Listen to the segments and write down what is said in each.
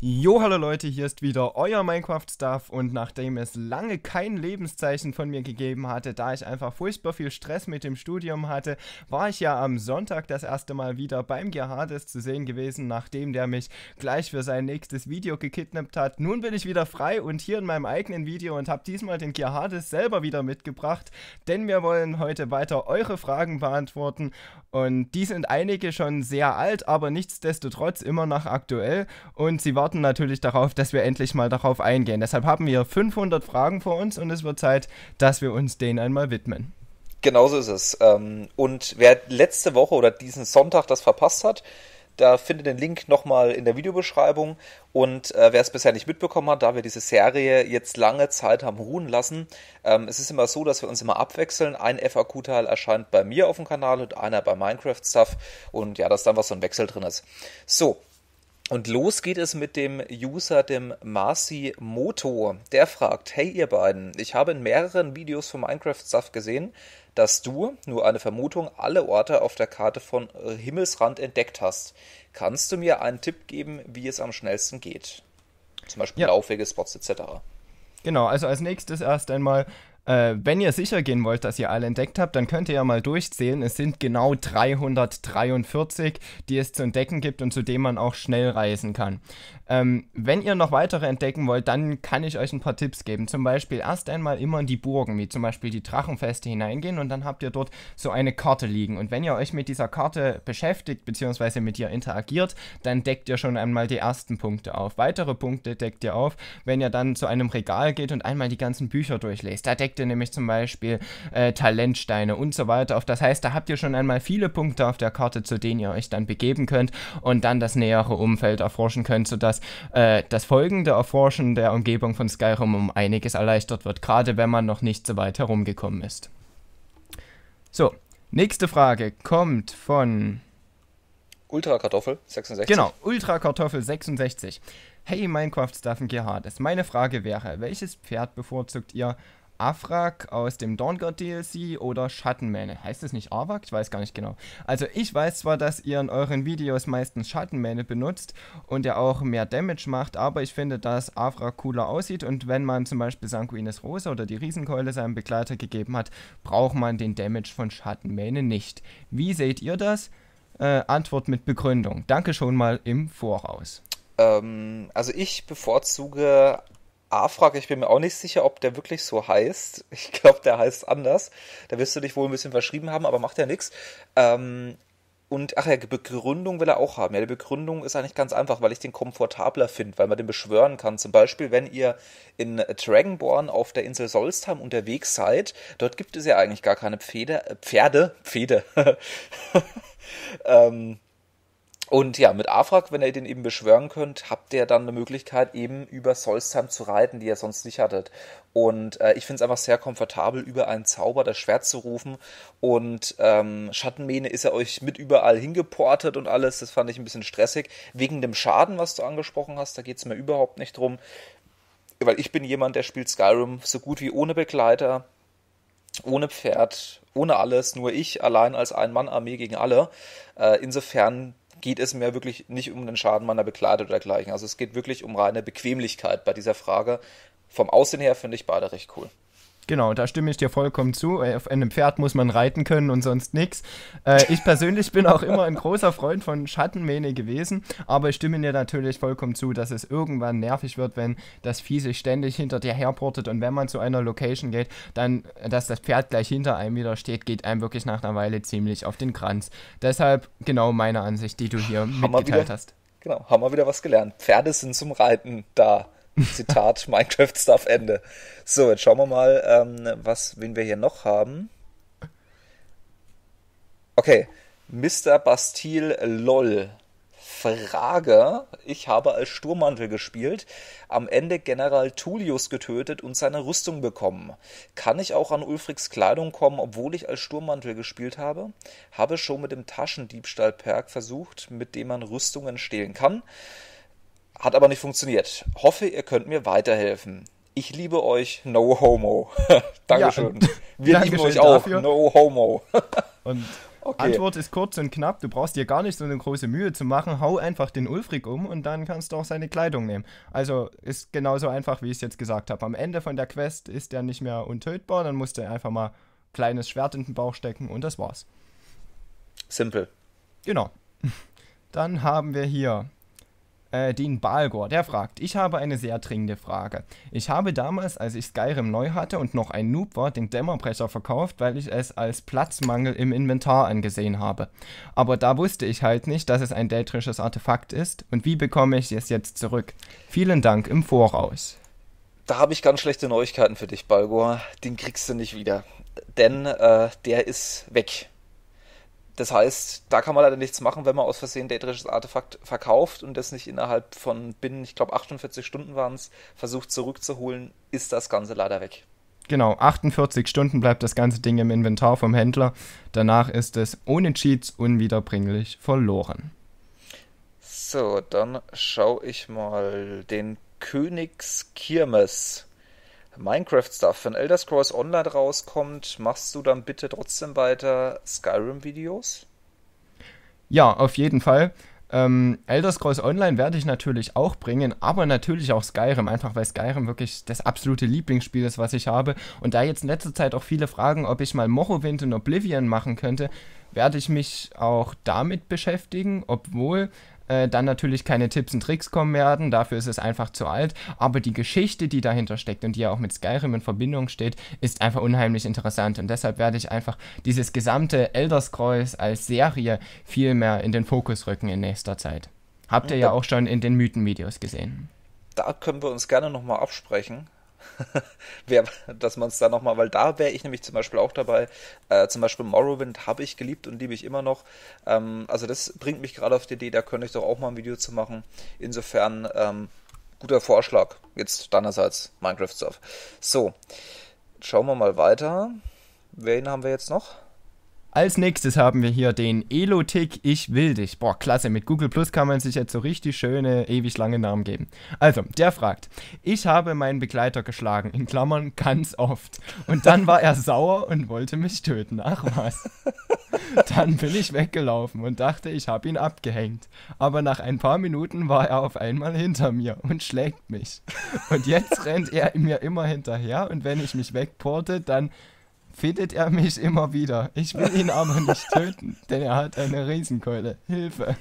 Jo, hallo Leute, hier ist wieder euer Minecraft-Stuff und nachdem es lange kein Lebenszeichen von mir gegeben hatte, da ich einfach furchtbar viel Stress mit dem Studium hatte, war ich ja am Sonntag das erste Mal wieder beim Gerhardis zu sehen gewesen, nachdem der mich gleich für sein nächstes Video gekidnappt hat. Nun bin ich wieder frei und hier in meinem eigenen Video und habe diesmal den Gerhardis selber wieder mitgebracht, denn wir wollen heute weiter eure Fragen beantworten und die sind einige schon sehr alt, aber nichtsdestotrotz immer noch aktuell und sie waren warten natürlich darauf, dass wir endlich mal darauf eingehen. Deshalb haben wir 500 Fragen vor uns und es wird Zeit, dass wir uns denen einmal widmen. Genauso ist es. Ähm, und wer letzte Woche oder diesen Sonntag das verpasst hat, da findet den Link nochmal in der Videobeschreibung. Und äh, wer es bisher nicht mitbekommen hat, da wir diese Serie jetzt lange Zeit haben ruhen lassen, ähm, es ist immer so, dass wir uns immer abwechseln. Ein FAQ-Teil erscheint bei mir auf dem Kanal und einer bei Minecraft-Stuff. Und ja, dass dann was so ein Wechsel drin ist. So, und los geht es mit dem User, dem Marcy Moto. Der fragt, hey ihr beiden, ich habe in mehreren Videos von Minecraft Stuff gesehen, dass du, nur eine Vermutung, alle Orte auf der Karte von Himmelsrand entdeckt hast. Kannst du mir einen Tipp geben, wie es am schnellsten geht? Zum Beispiel ja. Laufwege, Spots etc. Genau, also als nächstes erst einmal äh, wenn ihr sicher gehen wollt, dass ihr alle entdeckt habt, dann könnt ihr ja mal durchzählen. Es sind genau 343, die es zu entdecken gibt und zu denen man auch schnell reisen kann. Ähm, wenn ihr noch weitere entdecken wollt, dann kann ich euch ein paar Tipps geben. Zum Beispiel erst einmal immer in die Burgen, wie zum Beispiel die Drachenfeste hineingehen und dann habt ihr dort so eine Karte liegen. Und wenn ihr euch mit dieser Karte beschäftigt bzw. mit ihr interagiert, dann deckt ihr schon einmal die ersten Punkte auf. Weitere Punkte deckt ihr auf, wenn ihr dann zu einem Regal geht und einmal die ganzen Bücher durchlest. Da deckt Effekte, nämlich zum Beispiel äh, Talentsteine und so weiter auf. Das heißt, da habt ihr schon einmal viele Punkte auf der Karte, zu denen ihr euch dann begeben könnt und dann das nähere Umfeld erforschen könnt, sodass äh, das folgende Erforschen der Umgebung von Skyrim um einiges erleichtert wird, gerade wenn man noch nicht so weit herumgekommen ist. So, nächste Frage kommt von Ultra Kartoffel 66. Genau, Ultra Kartoffel 66. Hey Minecraft Staffen Gerhard, meine Frage wäre, welches Pferd bevorzugt ihr? Afrak aus dem Dawnguard DLC oder Schattenmähne. Heißt es nicht Avak? Ich weiß gar nicht genau. Also ich weiß zwar, dass ihr in euren Videos meistens Schattenmähne benutzt und er auch mehr Damage macht, aber ich finde, dass Afrak cooler aussieht und wenn man zum Beispiel Sanguines Rosa oder die Riesenkeule seinem Begleiter gegeben hat, braucht man den Damage von Schattenmähne nicht. Wie seht ihr das? Äh, Antwort mit Begründung. Danke schon mal im Voraus. Ähm, also ich bevorzuge A-Frage, ich bin mir auch nicht sicher, ob der wirklich so heißt. Ich glaube, der heißt anders. Da wirst du dich wohl ein bisschen verschrieben haben, aber macht ja nichts. Ähm, und ach ja, Begründung will er auch haben. Ja, die Begründung ist eigentlich ganz einfach, weil ich den komfortabler finde, weil man den beschwören kann. Zum Beispiel, wenn ihr in Dragonborn auf der Insel Solstheim unterwegs seid, dort gibt es ja eigentlich gar keine Pferde, Pferde, Pferde. ähm, und ja, mit Afrak, wenn ihr den eben beschwören könnt, habt ihr dann eine Möglichkeit, eben über Solstheim zu reiten, die ihr sonst nicht hattet. Und äh, ich finde es einfach sehr komfortabel, über einen Zauber das Schwert zu rufen. Und ähm, Schattenmähne ist er euch mit überall hingeportet und alles. Das fand ich ein bisschen stressig. Wegen dem Schaden, was du angesprochen hast, da geht es mir überhaupt nicht drum. Weil ich bin jemand, der spielt Skyrim so gut wie ohne Begleiter, ohne Pferd, ohne alles. Nur ich allein als Ein-Mann-Armee gegen alle. Äh, insofern geht es mir wirklich nicht um den Schaden meiner Bekleidung oder dergleichen. Also es geht wirklich um reine Bequemlichkeit bei dieser Frage. Vom Aussehen her finde ich beide recht cool. Genau, da stimme ich dir vollkommen zu. Äh, auf einem Pferd muss man reiten können und sonst nichts. Äh, ich persönlich bin auch immer ein großer Freund von Schattenmähne gewesen, aber ich stimme dir natürlich vollkommen zu, dass es irgendwann nervig wird, wenn das Vieh sich ständig hinter dir herportet und wenn man zu einer Location geht, dann, dass das Pferd gleich hinter einem wieder steht, geht einem wirklich nach einer Weile ziemlich auf den Kranz. Deshalb genau meine Ansicht, die du hier Hammer mitgeteilt wieder, hast. Genau, haben wir wieder was gelernt. Pferde sind zum Reiten da. Zitat Minecraft-Stuff Ende. So, jetzt schauen wir mal, ähm, was, wen wir hier noch haben. Okay, Mr. Bastille LOL. Frage. Ich habe als Sturmmantel gespielt, am Ende General Tullius getötet und seine Rüstung bekommen. Kann ich auch an Ulfriks Kleidung kommen, obwohl ich als Sturmmantel gespielt habe? Habe schon mit dem Taschendiebstahl-Perk versucht, mit dem man Rüstungen stehlen kann. Hat aber nicht funktioniert. Hoffe, ihr könnt mir weiterhelfen. Ich liebe euch, no homo. Dankeschön. Ja, Wir Dankeschön lieben euch auch, no homo. und okay. Antwort ist kurz und knapp. Du brauchst dir gar nicht so eine große Mühe zu machen. Hau einfach den Ulfric um und dann kannst du auch seine Kleidung nehmen. Also ist genauso einfach, wie ich es jetzt gesagt habe. Am Ende von der Quest ist er nicht mehr untötbar. Dann musst du einfach mal kleines Schwert in den Bauch stecken und das war's. Simple. Genau. Dann haben wir hier äh, den Balgor, der fragt, ich habe eine sehr dringende Frage. Ich habe damals, als ich Skyrim neu hatte und noch ein Noob war, den Dämmerbrecher verkauft, weil ich es als Platzmangel im Inventar angesehen habe. Aber da wusste ich halt nicht, dass es ein deltrisches Artefakt ist und wie bekomme ich es jetzt zurück? Vielen Dank im Voraus. Da habe ich ganz schlechte Neuigkeiten für dich, Balgor. Den kriegst du nicht wieder. Denn äh, der ist weg. Das heißt, da kann man leider nichts machen, wenn man aus Versehen dätrisches Artefakt verkauft und das nicht innerhalb von binnen, ich glaube, 48 Stunden waren es, versucht zurückzuholen, ist das Ganze leider weg. Genau, 48 Stunden bleibt das ganze Ding im Inventar vom Händler. Danach ist es ohne Cheats unwiederbringlich verloren. So, dann schaue ich mal den Königskirmes Minecraft-Stuff, wenn Elder Scrolls Online rauskommt, machst du dann bitte trotzdem weiter Skyrim-Videos? Ja, auf jeden Fall. Ähm, Elder Scrolls Online werde ich natürlich auch bringen, aber natürlich auch Skyrim, einfach weil Skyrim wirklich das absolute Lieblingsspiel ist, was ich habe. Und da jetzt in letzter Zeit auch viele fragen, ob ich mal Morrowind und Oblivion machen könnte, werde ich mich auch damit beschäftigen, obwohl äh, dann natürlich keine Tipps und Tricks kommen werden, dafür ist es einfach zu alt, aber die Geschichte, die dahinter steckt und die ja auch mit Skyrim in Verbindung steht, ist einfach unheimlich interessant und deshalb werde ich einfach dieses gesamte Elder Scrolls als Serie viel mehr in den Fokus rücken in nächster Zeit. Habt ihr ja auch schon in den Mythen-Videos gesehen. Da können wir uns gerne nochmal absprechen, wär, dass man es da nochmal, weil da wäre ich nämlich zum Beispiel auch dabei. Äh, zum Beispiel Morrowind habe ich geliebt und liebe ich immer noch. Ähm, also das bringt mich gerade auf die Idee, da könnte ich doch auch mal ein Video zu machen. Insofern ähm, guter Vorschlag. Jetzt deinerseits Minecraft Surf. So, schauen wir mal weiter. Wen haben wir jetzt noch? Als nächstes haben wir hier den Elotik Ich will dich. Boah, klasse, mit Google Plus kann man sich jetzt so richtig schöne, ewig lange Namen geben. Also, der fragt, ich habe meinen Begleiter geschlagen, in Klammern ganz oft. Und dann war er sauer und wollte mich töten. Ach was. Dann bin ich weggelaufen und dachte, ich habe ihn abgehängt. Aber nach ein paar Minuten war er auf einmal hinter mir und schlägt mich. Und jetzt rennt er mir immer hinterher und wenn ich mich wegporte, dann findet er mich immer wieder. Ich will ihn aber nicht töten, denn er hat eine Riesenkeule. Hilfe.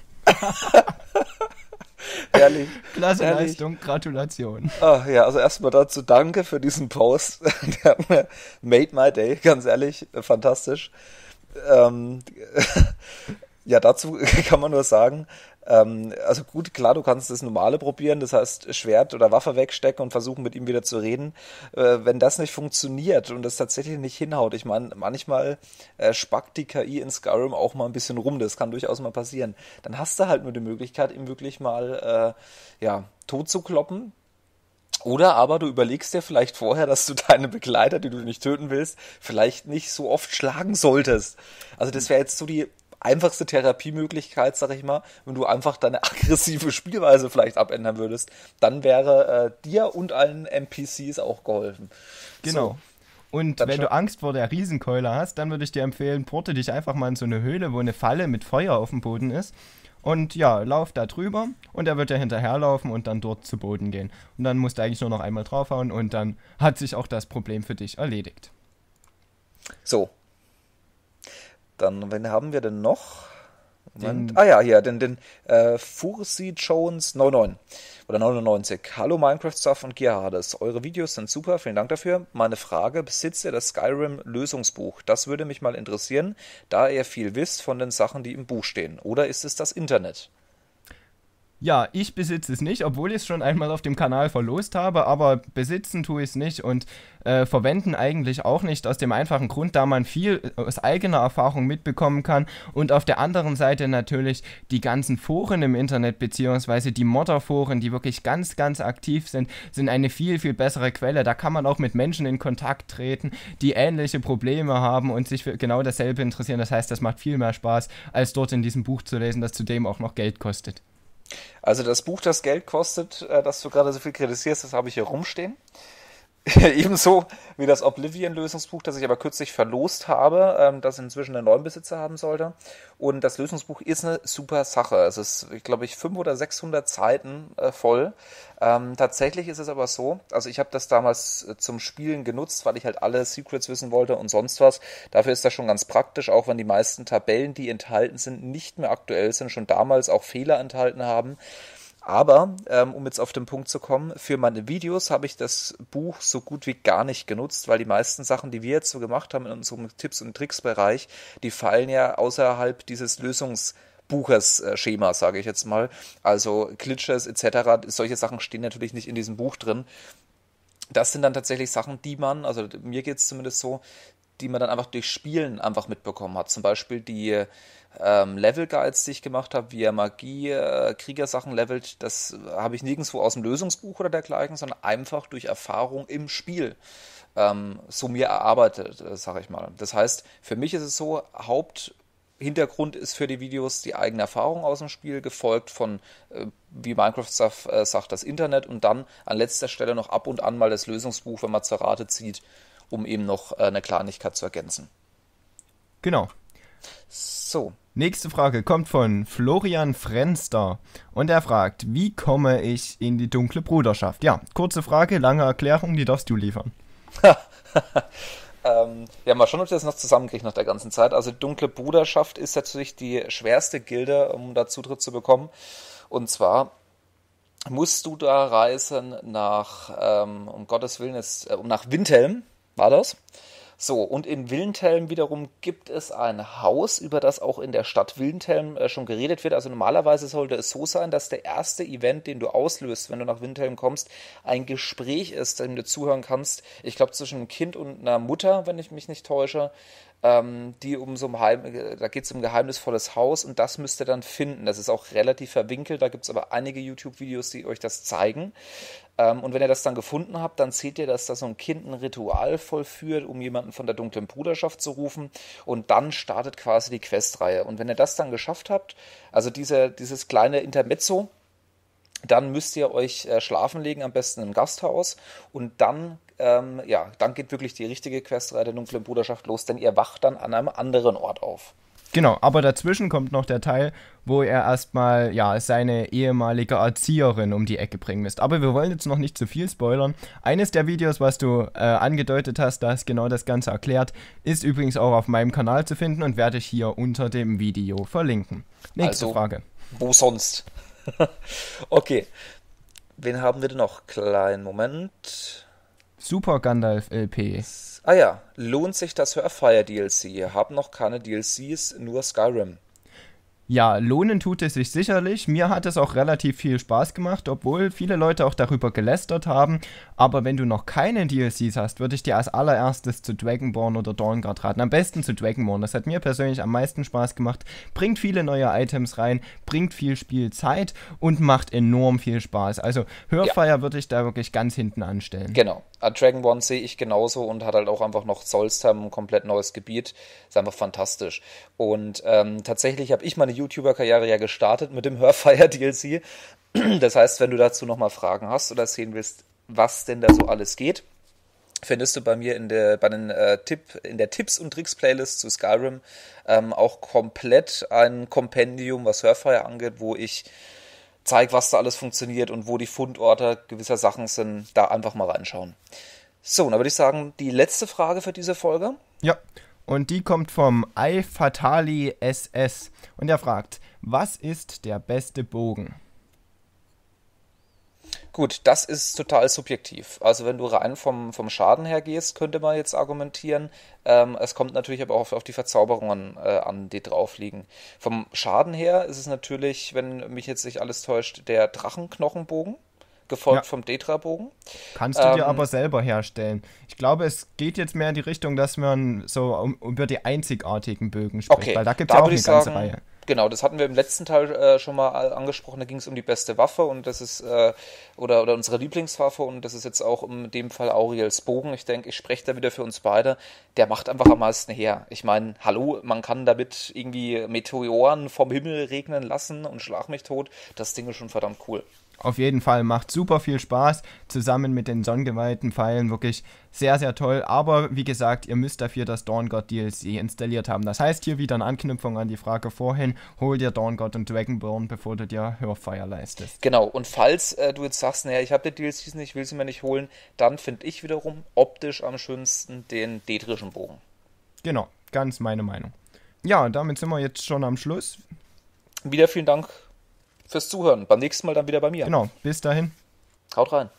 Herrlich. Klasse Herrlich. Leistung, Gratulation. Ah, ja, also erstmal dazu danke für diesen Post. Der hat mir made my day, ganz ehrlich, fantastisch. Ähm, ja, dazu kann man nur sagen, ähm, also gut, klar, du kannst das normale probieren, das heißt Schwert oder Waffe wegstecken und versuchen mit ihm wieder zu reden. Äh, wenn das nicht funktioniert und das tatsächlich nicht hinhaut, ich meine, manchmal äh, spackt die KI in Skyrim auch mal ein bisschen rum, das kann durchaus mal passieren. Dann hast du halt nur die Möglichkeit, ihm wirklich mal äh, ja, tot zu kloppen. Oder aber du überlegst dir vielleicht vorher, dass du deine Begleiter, die du nicht töten willst, vielleicht nicht so oft schlagen solltest. Also das wäre jetzt so die einfachste Therapiemöglichkeit, sag ich mal, wenn du einfach deine aggressive Spielweise vielleicht abändern würdest, dann wäre äh, dir und allen NPCs auch geholfen. Genau. So. Und dann wenn du Angst vor der Riesenkeule hast, dann würde ich dir empfehlen, porte dich einfach mal in so eine Höhle, wo eine Falle mit Feuer auf dem Boden ist. Und ja, lauf da drüber und er wird ja hinterherlaufen und dann dort zu Boden gehen. Und dann musst du eigentlich nur noch einmal draufhauen und dann hat sich auch das Problem für dich erledigt. So, dann, wen haben wir denn noch? Den, ah ja, hier, den, den äh, Fursi Jones 99 oder 99. Hallo Minecraft-Stuff und Gearhardes. Eure Videos sind super, vielen Dank dafür. Meine Frage, besitzt ihr das Skyrim-Lösungsbuch? Das würde mich mal interessieren, da ihr viel wisst von den Sachen, die im Buch stehen. Oder ist es das Internet? Ja, ich besitze es nicht, obwohl ich es schon einmal auf dem Kanal verlost habe, aber besitzen tue ich es nicht und äh, verwenden eigentlich auch nicht, aus dem einfachen Grund, da man viel äh, aus eigener Erfahrung mitbekommen kann und auf der anderen Seite natürlich die ganzen Foren im Internet, beziehungsweise die Modderforen, die wirklich ganz, ganz aktiv sind, sind eine viel, viel bessere Quelle. Da kann man auch mit Menschen in Kontakt treten, die ähnliche Probleme haben und sich für genau dasselbe interessieren. Das heißt, das macht viel mehr Spaß, als dort in diesem Buch zu lesen, das zudem auch noch Geld kostet. Also das Buch, das Geld kostet, äh, das du gerade so viel kritisierst, das habe ich hier rumstehen. Ebenso wie das Oblivion-Lösungsbuch, das ich aber kürzlich verlost habe, ähm, das inzwischen einen neuen Besitzer haben sollte. Und das Lösungsbuch ist eine super Sache. Es ist, ich glaube ich, 500 oder 600 Seiten äh, voll. Ähm, tatsächlich ist es aber so, also ich habe das damals äh, zum Spielen genutzt, weil ich halt alle Secrets wissen wollte und sonst was. Dafür ist das schon ganz praktisch, auch wenn die meisten Tabellen, die enthalten sind, nicht mehr aktuell sind, schon damals auch Fehler enthalten haben. Aber, ähm, um jetzt auf den Punkt zu kommen, für meine Videos habe ich das Buch so gut wie gar nicht genutzt, weil die meisten Sachen, die wir jetzt so gemacht haben in unserem Tipps- und Tricks-Bereich, die fallen ja außerhalb dieses Lösungs- Buchers-Schema, äh, sage ich jetzt mal. Also Glitches etc., solche Sachen stehen natürlich nicht in diesem Buch drin. Das sind dann tatsächlich Sachen, die man, also mir geht es zumindest so, die man dann einfach durch Spielen einfach mitbekommen hat. Zum Beispiel die ähm, Level Guides, die ich gemacht habe, wie er Magie, äh, Kriegersachen levelt, das habe ich nirgendwo aus dem Lösungsbuch oder dergleichen, sondern einfach durch Erfahrung im Spiel ähm, so mir erarbeitet, äh, sage ich mal. Das heißt, für mich ist es so, Haupt Hintergrund ist für die Videos die eigene Erfahrung aus dem Spiel, gefolgt von, äh, wie Minecraft äh, sagt, das Internet und dann an letzter Stelle noch ab und an mal das Lösungsbuch, wenn man zur Rate zieht, um eben noch äh, eine Kleinigkeit zu ergänzen. Genau. So. Nächste Frage kommt von Florian Frenster und er fragt, wie komme ich in die dunkle Bruderschaft? Ja, kurze Frage, lange Erklärung, die darfst du liefern. ähm, ja, mal schauen, ob ich das noch zusammenkriege nach der ganzen Zeit. Also dunkle Bruderschaft ist natürlich die schwerste Gilde, um da Zutritt zu bekommen. Und zwar musst du da reisen nach, ähm, um Gottes Willen, jetzt, äh, nach Windhelm, war das. So, und in Willenthelm wiederum gibt es ein Haus, über das auch in der Stadt Willenthelm äh, schon geredet wird. Also normalerweise sollte es so sein, dass der erste Event, den du auslöst, wenn du nach Willenthelm kommst, ein Gespräch ist, dem du zuhören kannst. Ich glaube, zwischen einem Kind und einer Mutter, wenn ich mich nicht täusche ähm, die um so ein Heim, äh, da geht es um ein geheimnisvolles Haus und das müsst ihr dann finden. Das ist auch relativ verwinkelt, da gibt es aber einige YouTube-Videos, die euch das zeigen. Ähm, und wenn ihr das dann gefunden habt, dann seht ihr, dass da so ein Kind ein Ritual vollführt, um jemanden von der dunklen Bruderschaft zu rufen. Und dann startet quasi die Questreihe. Und wenn ihr das dann geschafft habt, also dieser, dieses kleine Intermezzo, dann müsst ihr euch äh, schlafen legen, am besten im Gasthaus. Und dann, ähm, ja, dann geht wirklich die richtige Questreihe der dunklen Bruderschaft los, denn ihr wacht dann an einem anderen Ort auf. Genau, aber dazwischen kommt noch der Teil, wo er erstmal ja, seine ehemalige Erzieherin um die Ecke bringen müsst. Aber wir wollen jetzt noch nicht zu viel spoilern. Eines der Videos, was du äh, angedeutet hast, das genau das Ganze erklärt, ist übrigens auch auf meinem Kanal zu finden und werde ich hier unter dem Video verlinken. Nächste also, Frage. Wo sonst? okay. Wen haben wir denn noch? Kleinen Moment. Super Gandalf LP. Ah ja, lohnt sich das Hörfire DLC? Haben noch keine DLCs, nur Skyrim. Ja, lohnen tut es sich sicherlich. Mir hat es auch relativ viel Spaß gemacht, obwohl viele Leute auch darüber gelästert haben. Aber wenn du noch keine DLCs hast, würde ich dir als allererstes zu Dragonborn oder Dawnguard raten. Am besten zu Dragonborn. Das hat mir persönlich am meisten Spaß gemacht. Bringt viele neue Items rein, bringt viel Spielzeit und macht enorm viel Spaß. Also Hörfeier ja. würde ich da wirklich ganz hinten anstellen. Genau. Äh, Dragonborn sehe ich genauso und hat halt auch einfach noch Solstheim, ein komplett neues Gebiet. Ist einfach fantastisch. Und ähm, tatsächlich habe ich meine YouTuber-Karriere ja gestartet mit dem Hörfire-DLC. Das heißt, wenn du dazu nochmal Fragen hast oder sehen willst, was denn da so alles geht, findest du bei mir in der, bei den, äh, Tipp, in der Tipps und Tricks Playlist zu Skyrim ähm, auch komplett ein Kompendium, was Hörfire angeht, wo ich zeige, was da alles funktioniert und wo die Fundorte gewisser Sachen sind. Da einfach mal reinschauen. So, und dann würde ich sagen, die letzte Frage für diese Folge. Ja. Und die kommt vom Al Fatali SS. Und er fragt, was ist der beste Bogen? Gut, das ist total subjektiv. Also wenn du rein vom, vom Schaden her gehst, könnte man jetzt argumentieren. Ähm, es kommt natürlich aber auch auf, auf die Verzauberungen äh, an, die drauf liegen. Vom Schaden her ist es natürlich, wenn mich jetzt nicht alles täuscht, der Drachenknochenbogen gefolgt ja. vom Detra-Bogen. Kannst du ähm, dir aber selber herstellen. Ich glaube, es geht jetzt mehr in die Richtung, dass man so um, über die einzigartigen Bögen spricht, okay. weil da gibt es ja auch eine sagen, ganze Reihe. Genau, das hatten wir im letzten Teil äh, schon mal äh, angesprochen. Da ging es um die beste Waffe und das ist äh, oder, oder unsere Lieblingswaffe und das ist jetzt auch in dem Fall Auriels Bogen. Ich denke, ich spreche da wieder für uns beide. Der macht einfach am meisten her. Ich meine, hallo, man kann damit irgendwie Meteoren vom Himmel regnen lassen und schlag mich tot. Das Ding ist schon verdammt cool auf jeden Fall macht super viel Spaß, zusammen mit den sonnengeweihten Pfeilen wirklich sehr, sehr toll. Aber wie gesagt, ihr müsst dafür das Dorngott DLC installiert haben. Das heißt hier wieder eine Anknüpfung an die Frage vorhin, hol dir Dorngott und Dragonborn, bevor du dir Hörfeier leistest. Genau, und falls äh, du jetzt sagst, naja, ich habe die DLCs nicht, ich will sie mir nicht holen, dann finde ich wiederum optisch am schönsten den detrischen Bogen. Genau, ganz meine Meinung. Ja, und damit sind wir jetzt schon am Schluss. Wieder vielen Dank fürs Zuhören. Beim nächsten Mal dann wieder bei mir. Genau, bis dahin. Haut rein.